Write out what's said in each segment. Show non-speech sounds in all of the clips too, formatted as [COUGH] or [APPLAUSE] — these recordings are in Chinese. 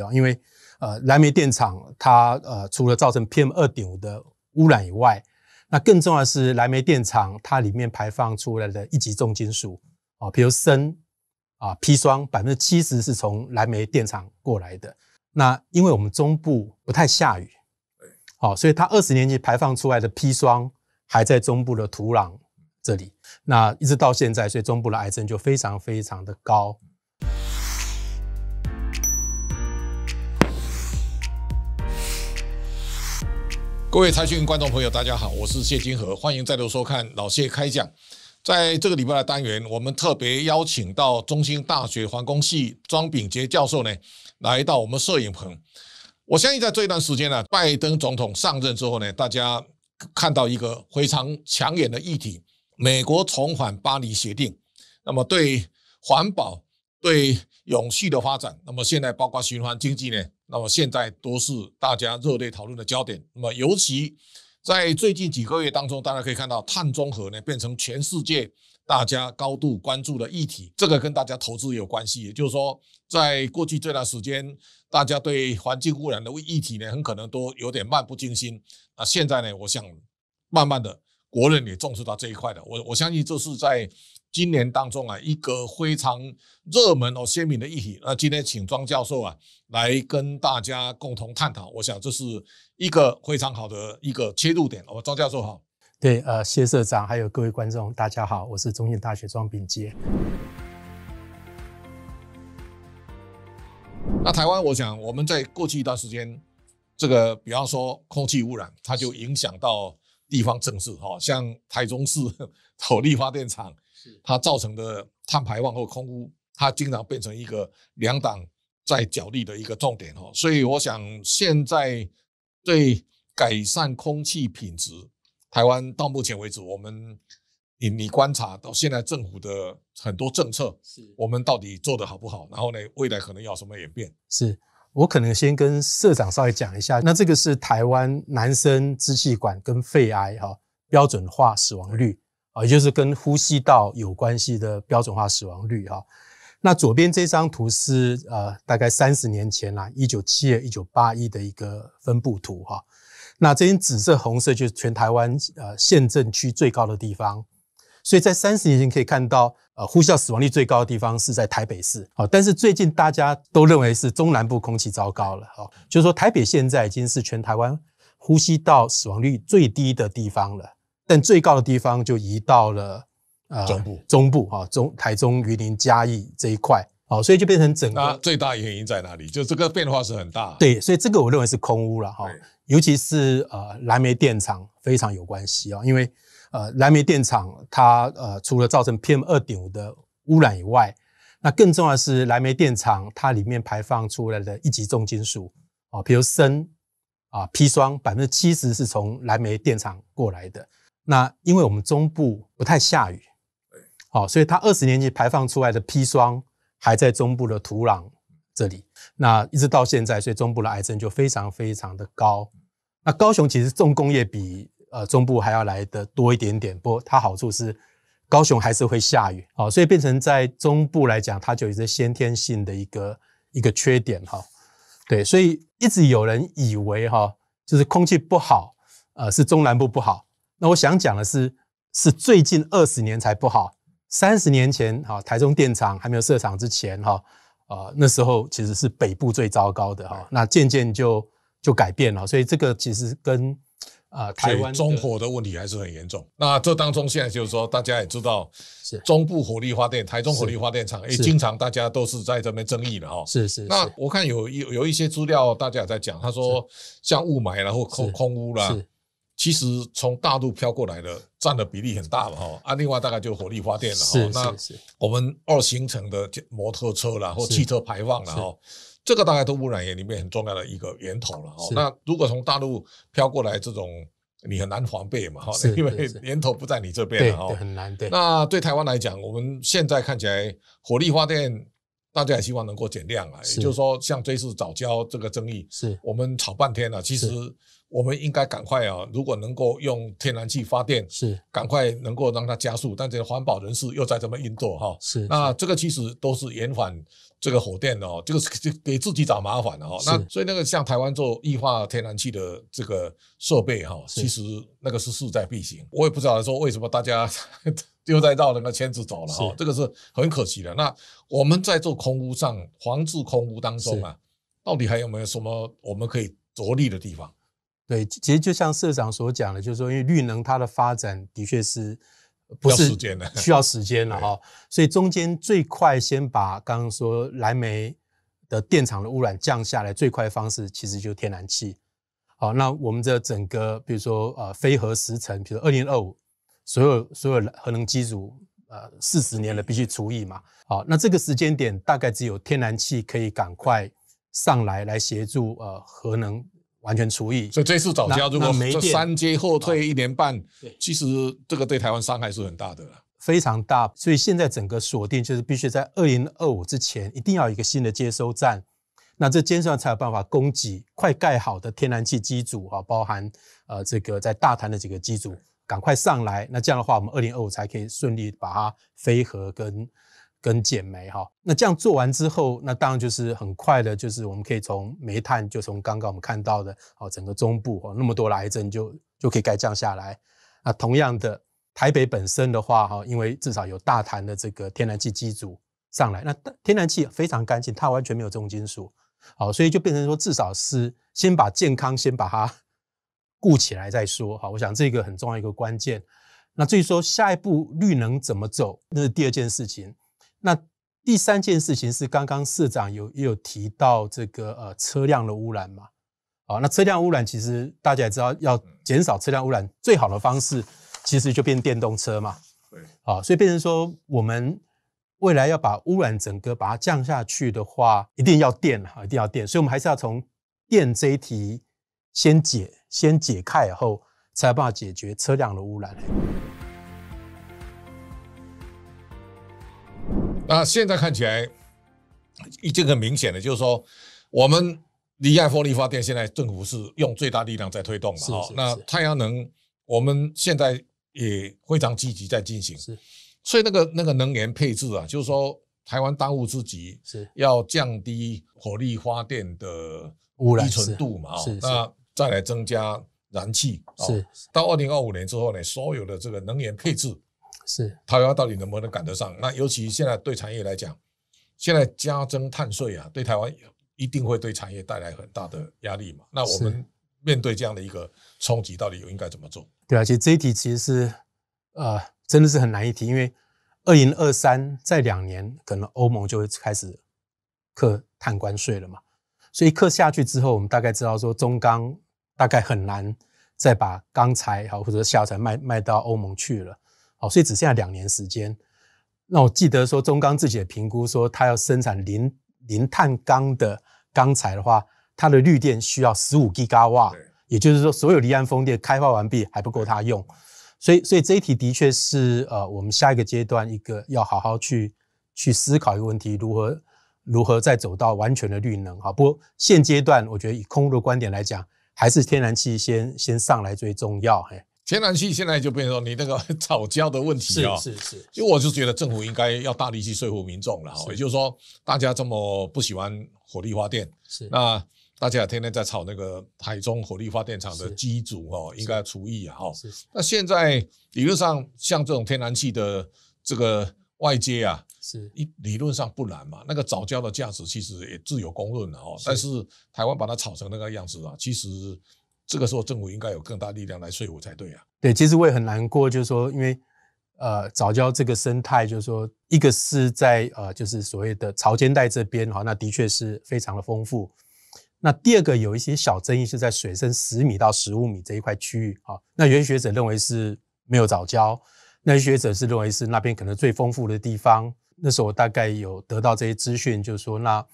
啊，因为呃，燃煤电厂它呃，除了造成 PM 二点五的污染以外，那更重要的是燃煤电厂它里面排放出来的一级重金属啊，比如砷啊、砒霜，百分之七十是从燃煤电厂过来的。那因为我们中部不太下雨，好，所以它二十年前排放出来的砒霜还在中部的土壤这里，那一直到现在，所以中部的癌症就非常非常的高。各位财经观众朋友，大家好，我是谢金河，欢迎再度收看老谢开讲。在这个礼拜的单元，我们特别邀请到中兴大学环工系庄炳杰教授呢，来到我们摄影棚。我相信在这一段时间呢，拜登总统上任之后呢，大家看到一个非常抢眼的议题：美国重返巴黎协定。那么对环保、对永续的发展，那么现在包括循环经济呢？那么现在都是大家热烈讨论的焦点。那么尤其在最近几个月当中，大家可以看到碳中和呢变成全世界大家高度关注的议题。这个跟大家投资有关系，也就是说，在过去这段时间，大家对环境污染的议题呢，很可能都有点漫不经心。那现在呢，我想慢慢的国人也重视到这一块的。我我相信这是在。今年当中啊，一个非常热门哦、鲜明的议题。那今天请庄教授啊来跟大家共同探讨，我想这是一个非常好的一个切入点。哦，庄教授好。对，呃，谢社长还有各位观众，大家好，我是中兴大学庄秉杰。那台湾，我想我们在过去一段时间，这个比方说空气污染，它就影响到地方政治，哈，像台中市 [LAUGHS] 火力发电厂。它造成的碳排放和空污，它经常变成一个两党在角力的一个重点哈。所以我想，现在对改善空气品质，台湾到目前为止，我们你你观察到现在政府的很多政策，是我们到底做得好不好？然后呢，未来可能要什么演变？是我可能先跟社长稍微讲一下，那这个是台湾男生支气管跟肺癌哈标准化死亡率。也就是跟呼吸道有关系的标准化死亡率哈。那左边这张图是呃大概三十年前啦，一九七一九八一的一个分布图哈。那这边紫色红色就是全台湾呃县镇区最高的地方，所以在三十年前可以看到呃呼吸道死亡率最高的地方是在台北市哦。但是最近大家都认为是中南部空气糟糕了哦，就是说台北现在已经是全台湾呼吸道死亡率最低的地方了。但最高的地方就移到了啊中部中部啊中台中榆林嘉义这一块啊，所以就变成整个最大原因在哪里？就这个变化是很大。对，所以这个我认为是空屋了哈，尤其是呃蓝煤电厂非常有关系啊，因为呃蓝煤电厂它呃除了造成 PM 二点五的污染以外，那更重要是蓝煤电厂它里面排放出来的一级重金属啊，比如砷啊、砒霜，百分之七十是从蓝煤电厂过来的。那因为我们中部不太下雨，好，所以它二十年前排放出来的砒霜还在中部的土壤这里，那一直到现在，所以中部的癌症就非常非常的高。那高雄其实重工业比呃中部还要来的多一点点，不过它好处是高雄还是会下雨，好，所以变成在中部来讲，它就有些先天性的一个一个缺点哈。对，所以一直有人以为哈，就是空气不好，呃，是中南部不好。那我想讲的是，是最近二十年才不好，三十年前哈，台中电厂还没有设厂之前哈，啊，那时候其实是北部最糟糕的哈。那渐渐就就改变了，所以这个其实跟啊台湾中火的问题还是很严重。那这当中现在就是说，大家也知道，是中部火力发电、台中火力发电厂，哎，经常大家都是在这边争议的哈。是是。那我看有有有一些资料，大家也在讲，他说像雾霾然后空空污啦。其实从大陆飘过来的占的比例很大嘛，哈啊，另外大概就火力发电了，哈，那我们二行程的摩托车啦，或汽车排放了，哈，这个大概都污染源里面很重要的一个源头了，哈。那如果从大陆飘过来这种，你很难防备嘛，哈，[LAUGHS] 因为源头不在你这边了，哈，很难。对。那对台湾来讲，我们现在看起来火力发电。大家也希望能够减量啊，也就是说，像这次早教这个争议，是我们吵半天了。其实我们应该赶快啊，如果能够用天然气发电，是赶快能够让它加速。但这个环保人士又在这么运作哈，是那这个其实都是延缓这个火电的哦，这个是给自己找麻烦的哈。那所以那个像台湾做液化天然气的这个设备哈，其实那个是势在必行。我也不知道说为什么大家。又再绕那个圈子走了哈，这个是很可惜的。那我们在做空屋上防治空屋当中啊，到底还有没有什么我们可以着力的地方？对，其实就像社长所讲的，就是说，因为绿能它的发展的确是，不是需要时间了哈。所以中间最快先把刚刚说蓝煤的电厂的污染降下来，最快方式其实就天然气。好，那我们的整个比如说呃，非核时程，比如二零二五。所有所有核能机组，呃，四十年了必须除役嘛。好，那这个时间点大概只有天然气可以赶快上来来协助呃核能完全除役。所以这次早家如果没电，三阶后退一年半，其实这个对台湾伤害是很大的，非常大。所以现在整个锁定就是必须在二零二五之前一定要有一个新的接收站，那这接收才有办法供给快盖好的天然气机组啊，包含呃这个在大潭的几个机组。赶快上来，那这样的话，我们二零二五才可以顺利把它飞核跟跟减煤哈。那这样做完之后，那当然就是很快的，就是我们可以从煤炭，就从刚刚我们看到的哦，整个中部哦，那么多的癌症就就可以该降下来。那同样的台北本身的话哈，因为至少有大潭的这个天然气机组上来，那天然气非常干净，它完全没有重金属，好，所以就变成说至少是先把健康先把它。顾起来再说，好，我想这个很重要一个关键。那至于说下一步绿能怎么走，那是第二件事情。那第三件事情是刚刚市长有也有提到这个呃车辆的污染嘛，啊，那车辆污染其实大家也知道，要减少车辆污染最好的方式其实就变电动车嘛，对，啊，所以变成说我们未来要把污染整个把它降下去的话，一定要电哈，一定要电，所以我们还是要从电这一题先解，先解开以后，才有办法解决车辆的污染。那现在看起来已经很明显了，就是说，我们离岸风力发电现在政府是用最大力量在推动嘛？哈，那太阳能我们现在也非常积极在进行。是，所以那个那个能源配置啊，就是说，台湾当务之急是要降低火力发电的。污染度嘛，是那再来增加燃气，是到二零二五年之后呢，所有的这个能源配置是台湾到底能不能赶得上？那尤其现在对产业来讲，现在加征碳税啊，对台湾一定会对产业带来很大的压力嘛。那我们面对这样的一个冲击，到底有应该怎么做？对啊，其实这一题其实是呃，真的是很难一题，因为二零二三在两年，可能欧盟就会开始课碳关税了嘛。所以一克下去之后，我们大概知道说中钢大概很难再把钢材好或者下材卖卖到欧盟去了，好，所以只剩下两年时间。那我记得说中钢自己评估说，它要生产零零碳钢的钢材的话，它的绿电需要十五吉瓦，也就是说，所有离岸风电开发完毕还不够它用。所以，所以这一题的确是呃，我们下一个阶段一个要好好去去思考一个问题，如何。如何再走到完全的绿能？哈。不过现阶段我觉得以空的观点来讲，还是天然气先先上来最重要。嘿，天然气现在就变成你那个炒 [LAUGHS] 焦的问题啊，是是是。因为我就觉得政府应该要大力去说服民众了哈，也就是说大家这么不喜欢火力发电，是那大家天天在炒那个台中火力发电厂的机组哦，应该除役哈。那现在理论上像这种天然气的这个外接啊。是，理理论上不难嘛。那个藻礁的价值其实也自有公论的哦。但是台湾把它炒成那个样子啊，其实这个时候政府应该有更大力量来说服才对啊。对，其实我也很难过，就是说，因为呃，藻礁这个生态，就是说，一个是在呃，就是所谓的潮间带这边哈，那的确是非常的丰富。那第二个有一些小争议是在水深十米到十五米这一块区域啊，那原学者认为是没有藻礁，那学者是认为是那边可能最丰富的地方。那时候我大概有得到这些资讯，就说那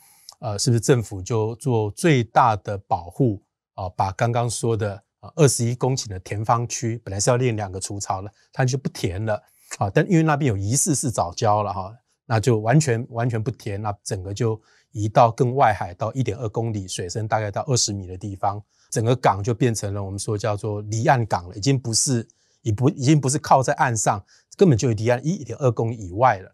呃，是不是政府就做最大的保护啊？把刚刚说的呃二十一公顷的填方区本来是要练两个除草的，他就不填了啊。但因为那边有疑似是早交了哈，那就完全完全不填那整个就移到更外海，到一点二公里水深，大概到二十米的地方，整个港就变成了我们说叫做离岸港了，已经不是，已不已经不是靠在岸上，根本就离岸一点二公里以外了。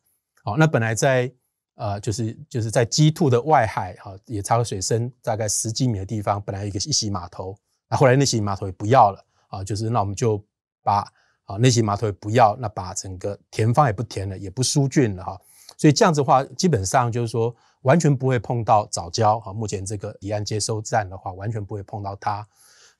好，那本来在呃，就是就是在 w 兔的外海哈，也差多水深大概十几米的地方，本来有一个一席码头，那后来那席码头也不要了啊，就是那我们就把啊，那席码头也不要，那把整个填方也不填了，也不疏浚了哈，所以这样子的话，基本上就是说完全不会碰到早礁哈。目前这个离岸接收站的话，完全不会碰到它，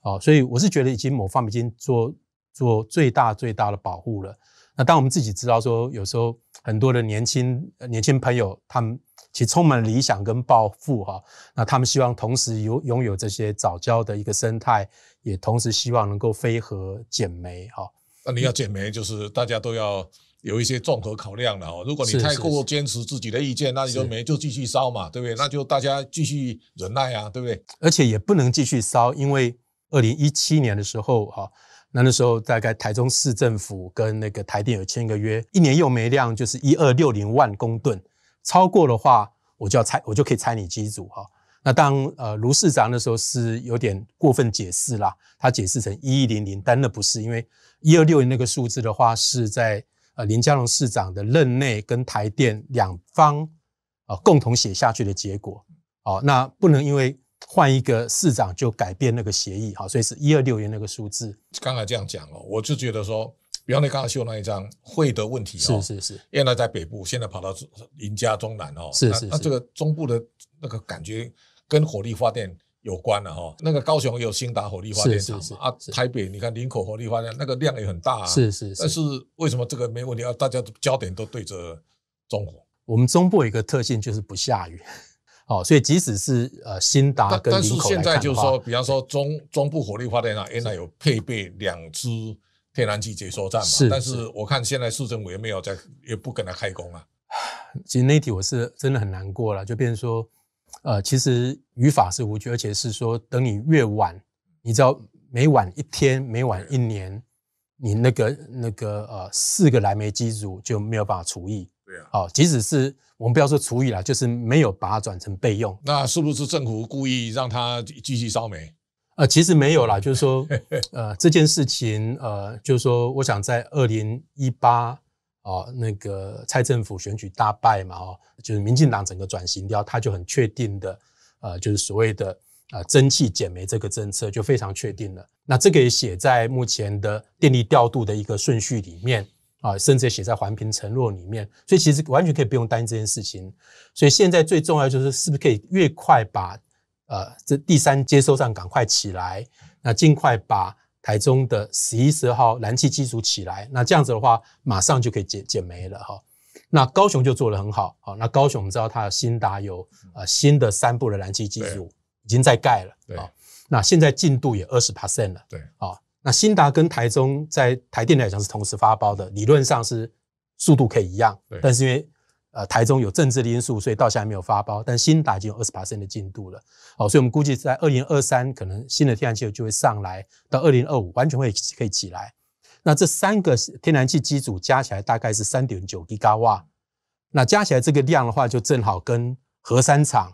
哦，所以我是觉得已经某方面已经做做最大最大的保护了。那当我们自己知道说，有时候很多的年轻年轻朋友，他们其实充满理想跟抱负哈，那他们希望同时拥拥有这些早教的一个生态，也同时希望能够飞核减煤哈。那你要减煤，就是大家都要有一些综合考量了哦。如果你太过坚持自己的意见，那你就没就继续烧嘛，对不对？那就大家继续忍耐啊，对不对？而且也不能继续烧，因为二零一七年的时候哈。那那时候大概台中市政府跟那个台电有签个约，一年用煤量就是一二六零万公吨，超过的话我就要拆，我就可以拆你机组哈。那当呃卢市长那时候是有点过分解释啦，他解释成一一零零，但那不是，因为一二六零那个数字的话是在呃林佳龙市长的任内跟台电两方啊共同写下去的结果。好，那不能因为。换一个市长就改变那个协议，好，所以是一二六元那个数字。刚才这样讲哦，我就觉得说，比方你刚刚秀那一张会的问题，是是是，因来他在北部，现在跑到赢家中南哦，是是是，那这个中部的那个感觉跟火力发电有关了哈。那个高雄有新达火力发电厂，啊，台北你看林口火力发电那个量也很大啊，是是，但是为什么这个没问题啊？大家焦点都对着中火。我们中部有一个特性就是不下雨。哦，所以即使是呃新达跟但是现在就是说，比方说中中部火力发电厂，原来有配备两支天然气接收站嘛？是，但是我看现在市政府也没有在，也不跟他开工啊。[SIGHS] 其实那题我是真的很难过了，就变成说，呃，其实语法是无趣，而且是说等你越晚，你知道每晚一天，每晚一年，你那个那个呃四个燃煤机组就没有办法除役。对啊。好，即使是。我们不要说除以了，就是没有把它转成备用。那是不是政府故意让它继续烧煤？呃，其实没有啦，就是说，[LAUGHS] 呃，这件事情，呃，就是说，我想在二零一八啊，那个蔡政府选举大败嘛，哈，就是民进党整个转型掉，他就很确定的，呃，就是所谓的呃，蒸汽减煤这个政策就非常确定了。那这个也写在目前的电力调度的一个顺序里面。啊，甚至写在环评承诺里面，所以其实完全可以不用担心这件事情。所以现在最重要就是是不是可以越快把呃这第三接收站赶快起来，那尽快把台中的十一十号燃气机组起来，那这样子的话，马上就可以减减没了哈。那高雄就做得很好，好，那高雄我们知道它的新达有呃新的三部的燃气机组已经在盖了，对，那现在进度也二十 percent 了，对，啊。那新达跟台中在台电来讲是同时发包的，理论上是速度可以一样，但是因为呃台中有政治的因素，所以到现在没有发包。但新达已经有二十八千的进度了，哦，所以我们估计在二零二三可能新的天然气就会上来，到二零二五完全会可以起来。那这三个天然气机组加起来大概是三点九吉瓦，那加起来这个量的话，就正好跟核三厂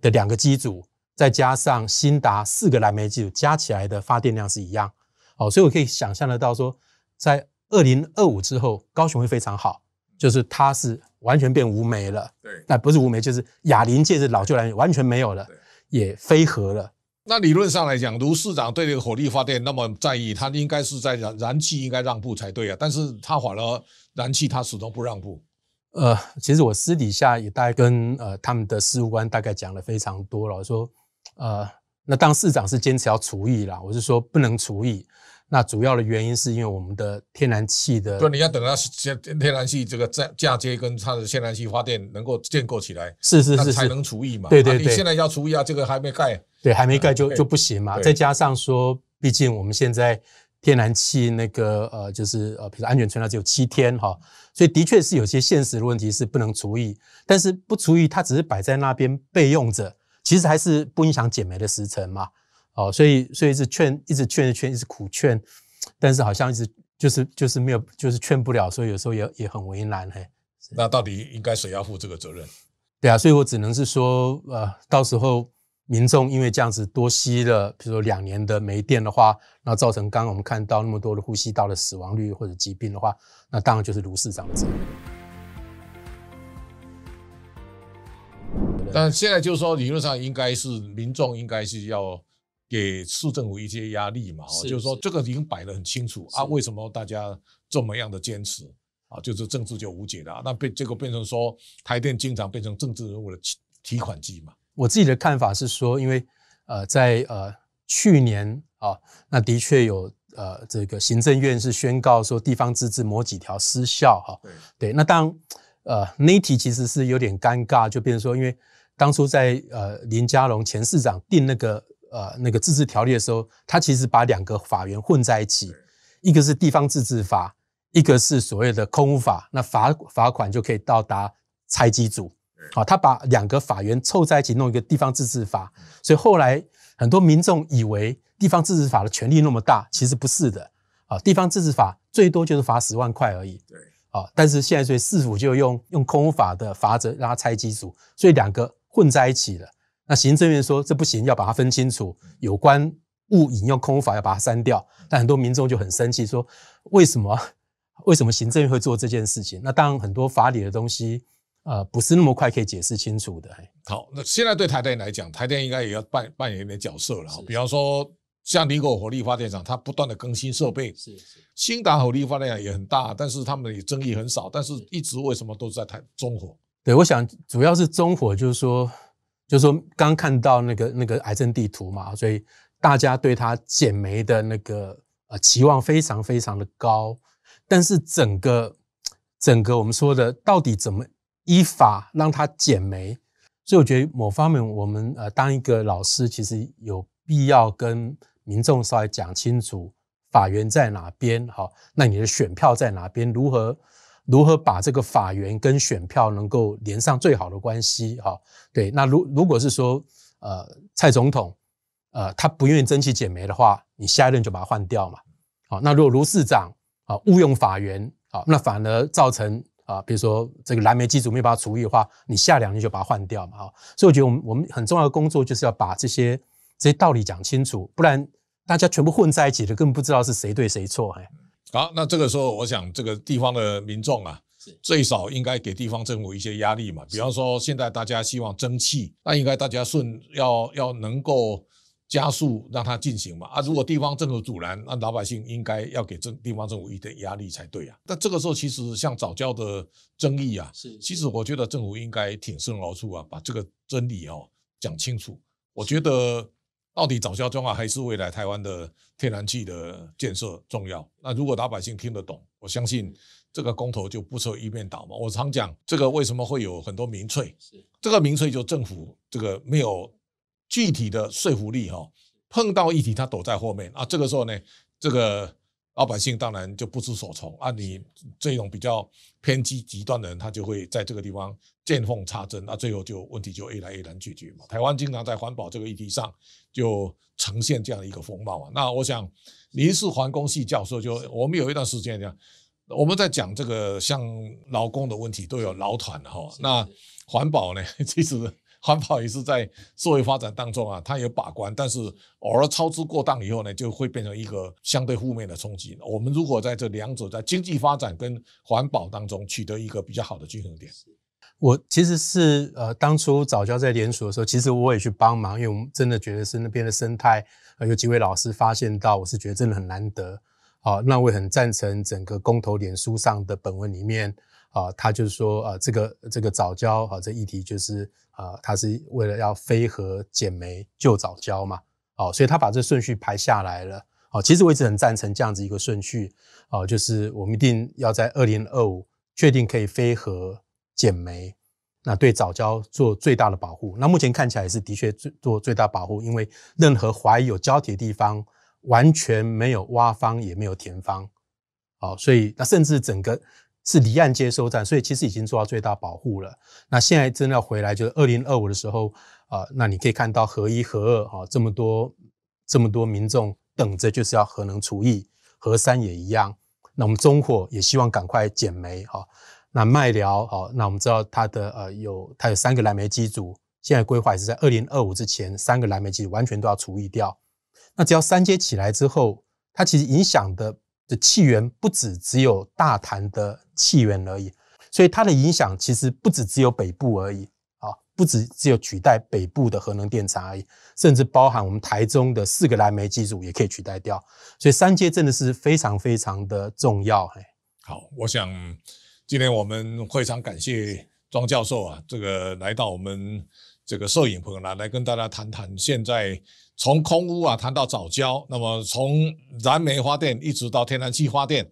的两个机组再加上新达四个燃煤机组加起来的发电量是一样。好，所以我可以想象得到，说在二零二五之后，高雄会非常好，就是它是完全变无煤了。对，那不是无煤，就是哑铃界是老旧能源，完全没有了，也非核了。那理论上来讲，卢市长对这个火力发电那么在意，他应该是在燃燃气应该让步才对啊。但是他反而燃气，他始终不让步。呃，其实我私底下也大概跟呃他们的事务官大概讲了非常多了，说呃。那当市长是坚持要除气啦，我是说不能除气。那主要的原因是因为我们的天然气的，对，你要等到天天然气这个嫁嫁接跟它的天然气发电能够建构起来，是是是才能除气嘛？对对对。你现在要除气啊，这个还没盖，对，还没盖就就不行嘛。再加上说，毕竟我们现在天然气那个呃，就是呃，比如安全存量只有七天哈，所以的确是有些现实的问题是不能除气。但是不除气，它只是摆在那边备用着。其实还是不影响减煤的时程嘛，哦，所以所以一直劝，一直劝，一直劝，一直苦劝，但是好像一直就是就是没有，就是劝不了，所以有时候也也很为难嘿。那到底应该谁要负这个责任？对啊，所以我只能是说，呃，到时候民众因为这样子多吸了，比如说两年的煤电的话，那造成刚刚我们看到那么多的呼吸道的死亡率或者疾病的话，那当然就是卢市长的责任。但现在就是说，理论上应该是民众应该是要给市政府一些压力嘛，就是说这个已经摆得很清楚啊，为什么大家这么样的坚持啊？就是政治就无解的那被结果变成说台电经常变成政治人物的提提款机嘛。我自己的看法是说，因为呃，在呃去年啊，那的确有呃这个行政院是宣告说地方自治某几条失效哈，对，那当呃那题其实是有点尴尬，就变成说因为。当初在呃林佳龙前市长定那个呃那个自治条例的时候，他其实把两个法源混在一起，一个是地方自治法，一个是所谓的空屋法，那罚罚款就可以到达拆机组。好，他把两个法源凑在一起弄一个地方自治法，所以后来很多民众以为地方自治法的权力那么大，其实不是的。啊，地方自治法最多就是罚十万块而已。对。啊，但是现在所以市府就用用空屋法的法则他拆机组，所以两个。混在一起了。那行政院说这不行，要把它分清楚。有关物引用空法，要把它删掉。但很多民众就很生气，说为什么？为什么行政院会做这件事情？那当然，很多法理的东西，呃，不是那么快可以解释清楚的。好，那现在对台电来讲，台电应该也要扮扮演一点角色了。比方说，像林口火力发电厂，它不断的更新设备。是是。新达火力发电厂也很大，但是他们的争议很少，但是一直为什么都在台中火。对，我想主要是中火，就是说，就是说，刚看到那个那个癌症地图嘛，所以大家对他减肥的那个呃期望非常非常的高，但是整个整个我们说的到底怎么依法让他减肥？所以我觉得某方面我们呃当一个老师，其实有必要跟民众稍微讲清楚法源在哪边，好，那你的选票在哪边，如何？如何把这个法源跟选票能够连上最好的关系？哈，对。那如如果是说，呃，蔡总统，呃，他不愿意争取解煤的话，你下一任就把他换掉嘛。好，那如果卢市长啊误用法源，好，那反而造成啊，比如说这个蓝煤机组没有把他除役的话，你下两年就把他换掉嘛。好，所以我觉得我们我们很重要的工作就是要把这些这些道理讲清楚，不然大家全部混在一起的，根本不知道是谁对谁错。哎。好，那这个时候，我想这个地方的民众啊，最少应该给地方政府一些压力嘛。比方说，现在大家希望争气，那应该大家顺要要能够加速让它进行嘛。啊，如果地方政府阻拦，那老百姓应该要给政地方政府一点压力才对啊。但这个时候，其实像早教的争议啊，是，其实我觉得政府应该挺身而出啊，把这个真理哦讲清楚。我觉得。到底早教重要还是未来台湾的天然气的建设重要？那如果老百姓听得懂，我相信这个公投就不受一面倒嘛。我常讲，这个为什么会有很多民粹？这个民粹就政府这个没有具体的说服力哈。碰到议题他躲在后面啊，这个时候呢，这个老百姓当然就不知所从啊。你这种比较偏激极端的人，他就会在这个地方见缝插针啊，最后就问题就一来一难解决嘛。台湾经常在环保这个议题上。就呈现这样一个风貌啊。那我想，林氏环工系教授就我们有一段时间讲，我们在讲这个像劳工的问题都有劳团哈。那环保呢，[LAUGHS] 其实环保也是在社会发展当中啊，它有把关，但是偶尔操之过当以后呢，就会变成一个相对负面的冲击。我们如果在这两者在经济发展跟环保当中取得一个比较好的均衡点。我其实是呃，当初早教在联署的时候，其实我也去帮忙，因为我们真的觉得是那边的生态，呃，有几位老师发现到，我是觉得真的很难得，啊，那我也很赞成整个公投脸书上的本文里面，啊，他就是说啊，这个这个早教啊，这议题就是啊，他是为了要非核减煤救早教嘛，哦，所以他把这顺序排下来了，哦，其实我一直很赞成这样子一个顺序，哦，就是我们一定要在二零二五确定可以非核。减煤，那对早焦做最大的保护。那目前看起来也是的确最做最大保护，因为任何怀疑有焦体的地方，完全没有挖方也没有填方，好，所以那甚至整个是离岸接收站，所以其实已经做到最大保护了。那现在真的回来就是二零二五的时候啊，那你可以看到核一、核二，哈，这么多这么多民众等着就是要核能除役，核三也一样。那我们中火也希望赶快减煤，哈。那麦寮好，那我们知道它的呃有它有三个蓝莓机组，现在规划是在二零二五之前，三个蓝莓机组完全都要除役掉。那只要三阶起来之后，它其实影响的的气源不止只有大潭的气源而已，所以它的影响其实不止只有北部而已啊，不止只有取代北部的核能电厂而已，甚至包含我们台中的四个蓝莓机组也可以取代掉。所以三阶真的是非常非常的重要。好，我想。今天我们非常感谢庄教授啊，这个来到我们这个摄影棚啊，来跟大家谈谈现在从空屋啊谈到早交，那么从燃煤发电一直到天然气发电，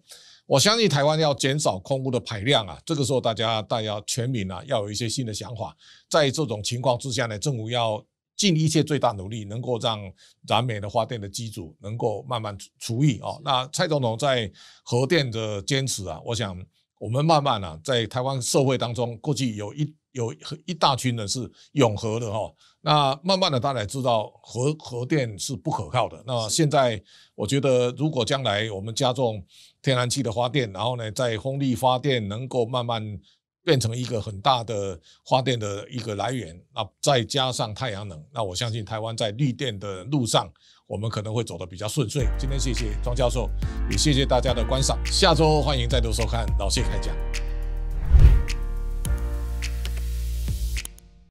我相信台湾要减少空屋的排量啊，这个时候大家大家全民啊要有一些新的想法，在这种情况之下呢，政府要尽一切最大努力，能够让燃煤的发电的机组能够慢慢除除役哦。那蔡总统在核电的坚持啊，我想。我们慢慢啊，在台湾社会当中，过去有一有一大群人是永和的哈。那慢慢的，大家知道核核电是不可靠的。那现在，我觉得如果将来我们加重天然气的发电，然后呢，在风力发电能够慢慢变成一个很大的发电的一个来源，那再加上太阳能，那我相信台湾在绿电的路上。我们可能会走得比较顺遂。今天谢谢庄教授，也谢谢大家的观赏。下周欢迎再度收看老谢开讲。